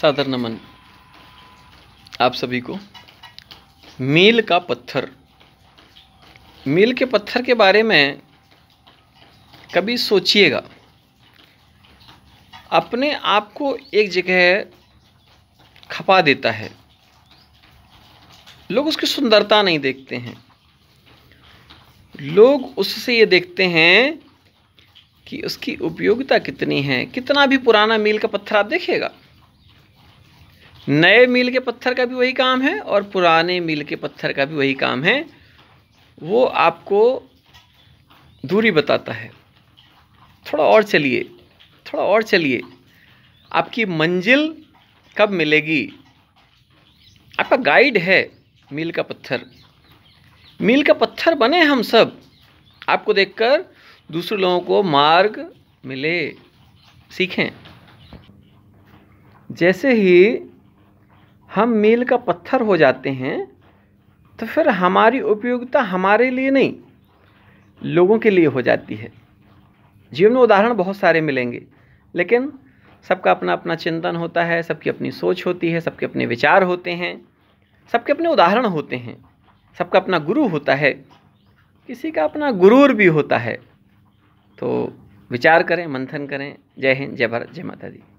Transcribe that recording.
सादर नमन आप सभी को मील का पत्थर मील के पत्थर के बारे में कभी सोचिएगा अपने आप को एक जगह खपा देता है लोग उसकी सुंदरता नहीं देखते हैं लोग उससे ये देखते हैं कि उसकी उपयोगिता कितनी है कितना भी पुराना मील का पत्थर आप देखिएगा नए मील के पत्थर का भी वही काम है और पुराने मील के पत्थर का भी वही काम है वो आपको दूरी बताता है थोड़ा और चलिए थोड़ा और चलिए आपकी मंजिल कब मिलेगी आपका गाइड है मील का पत्थर मील का पत्थर बने हम सब आपको देखकर दूसरे लोगों को मार्ग मिले सीखें जैसे ही हम मील का पत्थर हो जाते हैं तो फिर हमारी उपयोगिता हमारे लिए नहीं लोगों के लिए हो जाती है जीवन में उदाहरण बहुत सारे मिलेंगे लेकिन सबका अपना अपना चिंतन होता है सबकी अपनी सोच होती है सबके अपने विचार होते हैं सबके अपने उदाहरण होते हैं सबका अपना गुरु होता है किसी का अपना गुरूर भी होता है तो विचार करें मंथन करें जय हिंद जय भारत जय माता दी